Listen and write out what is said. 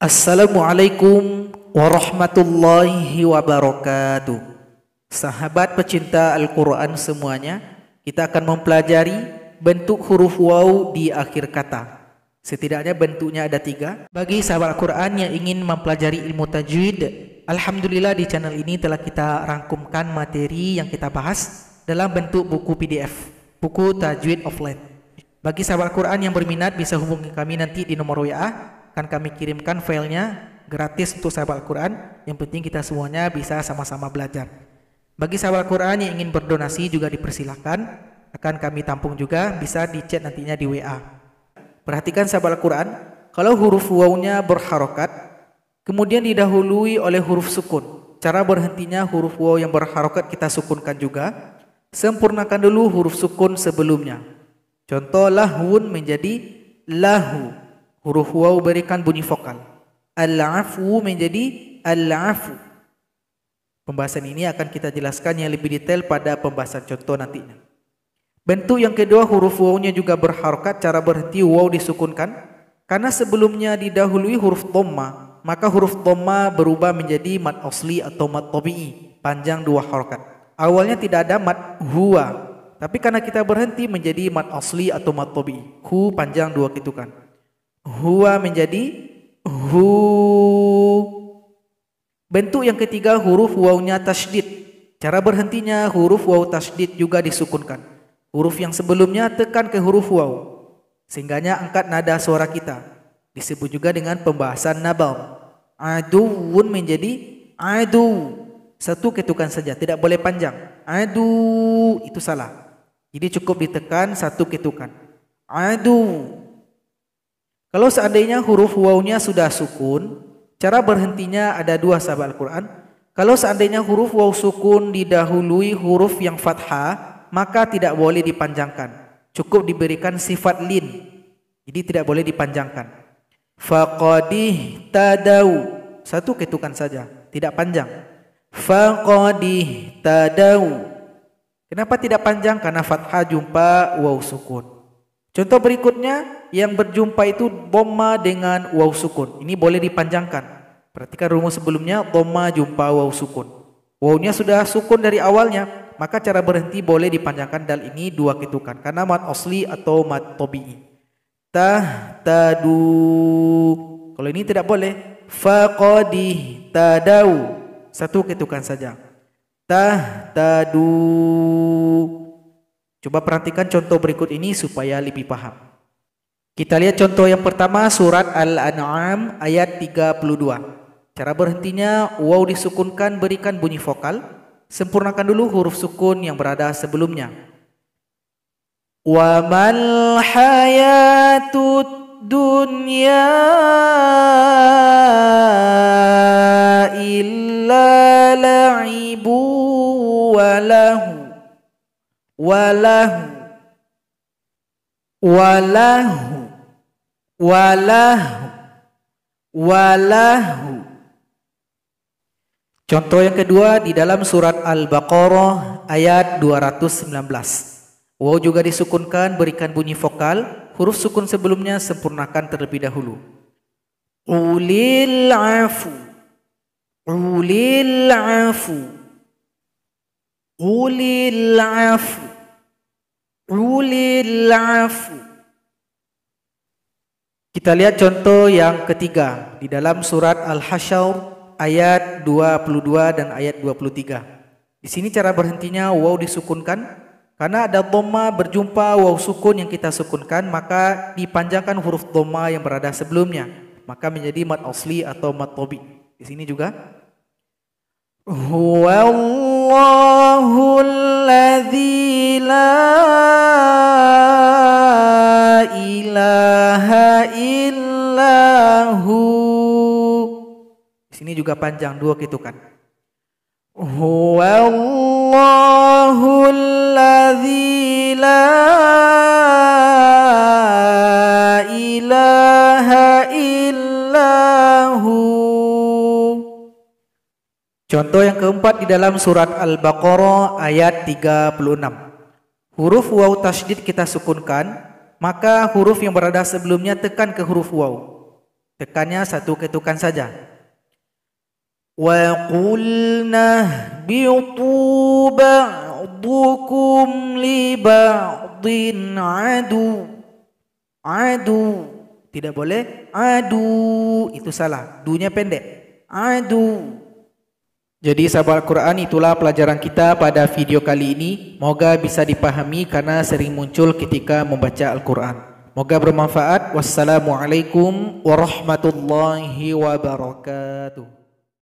Assalamualaikum warahmatullahi wabarakatuh. Sahabat pecinta Al-Quran semuanya, kita akan mempelajari bentuk huruf waw di akhir kata. Setidaknya bentuknya ada tiga. Bagi sahabat Al-Quran yang ingin mempelajari ilmu tajwid, Alhamdulillah di channel ini telah kita rangkumkan materi yang kita bahas dalam bentuk buku PDF, buku tajwid offline. Bagi sahabat Al-Quran yang berminat bisa hubungi kami nanti di nomor WA akan kami kirimkan filenya gratis untuk sahabat Al-Quran. Yang penting kita semuanya bisa sama-sama belajar. Bagi sahabat Al-Quran yang ingin berdonasi juga dipersilahkan. Akan kami tampung juga bisa dicek nantinya di WA. Perhatikan sahabat Al-Quran. Kalau huruf wawnya berharokat, kemudian didahului oleh huruf sukun. Cara berhentinya huruf waw yang berharokat kita sukunkan juga. Sempurnakan dulu huruf sukun sebelumnya. Contoh lahun menjadi lahu Huruf waw berikan bunyi vokal. Al-afu menjadi al-afu. Pembahasan ini akan kita jelaskan yang lebih detail pada pembahasan contoh nantinya. Bentuk yang kedua huruf wawnya juga berharokat cara berhenti waw disukunkan karena sebelumnya didahului huruf tomma maka huruf tomma berubah menjadi mat asli atau mat tobi'i panjang dua harokat. Awalnya tidak ada mat huwa tapi karena kita berhenti menjadi mat asli atau mat tobi'i. Hu panjang dua kan. Huwa menjadi hu. Bentuk yang ketiga huruf wawnya tasdid. Cara berhentinya huruf waw tasdid juga disukunkan. Huruf yang sebelumnya tekan ke huruf waw. Sehingganya angkat nada suara kita. Disebut juga dengan pembahasan nabal. Aduun menjadi adu. Satu ketukan saja, tidak boleh panjang. Adu, itu salah. Jadi cukup ditekan satu ketukan. Adu, kalau seandainya huruf wawunya sudah sukun, cara berhentinya ada dua sahabat Al-Quran. Kalau seandainya huruf waw sukun didahului huruf yang fathah, maka tidak boleh dipanjangkan. Cukup diberikan sifat lin. Jadi tidak boleh dipanjangkan. Faqadih tadau. Satu ketukan saja, tidak panjang. Faqadih tadau. Kenapa tidak panjang? Karena fathah jumpa waw sukun. Contoh berikutnya yang berjumpa itu boma dengan waw sukun. Ini boleh dipanjangkan. Perhatikan rumus sebelumnya boma jumpa waw sukun. Wawnya sudah sukun dari awalnya, maka cara berhenti boleh dipanjangkan dal ini dua ketukan karena mat osli atau mat tobii Tah tadu. Kalau ini tidak boleh. Faqadih tadau. Satu ketukan saja. Tah tadu. Coba perhatikan contoh berikut ini supaya lebih paham. Kita lihat contoh yang pertama surat Al-An'am ayat 32. Cara berhentinya waw disukunkan berikan bunyi vokal. Sempurnakan dulu huruf sukun yang berada sebelumnya. Wa mal hayatut dunya illa la'ibu walahu walahu walahu walahu Contoh yang kedua di dalam surat Al-Baqarah ayat 219. Wow juga disukunkan berikan bunyi vokal, huruf sukun sebelumnya sempurnakan terlebih dahulu. Ulil afu. Ulil afu. Ulil afu ulil afu. Kita lihat contoh yang ketiga di dalam surat Al-Hasyr ayat 22 dan ayat 23. Di sini cara berhentinya waw disukunkan karena ada dhamma berjumpa waw sukun yang kita sukunkan maka dipanjangkan huruf dhamma yang berada sebelumnya maka menjadi mat asli atau mat tobi. Di sini juga huwallahu alladzi sini juga panjang dua gitu kan. Huwallahu alladzi la ilaha illahu. Contoh yang keempat di dalam surat Al-Baqarah ayat 36. Huruf waw tasydid kita sukunkan, maka huruf yang berada sebelumnya tekan ke huruf waw. Tekannya satu ketukan saja. وقلنا اهبطوا بعضكم لبعض عدو عدو tidak boleh adu itu salah dunya pendek adu jadi sahabat Quran itulah pelajaran kita pada video kali ini. Moga bisa dipahami karena sering muncul ketika membaca Al-Quran. Moga bermanfaat. Wassalamualaikum warahmatullahi wabarakatuh.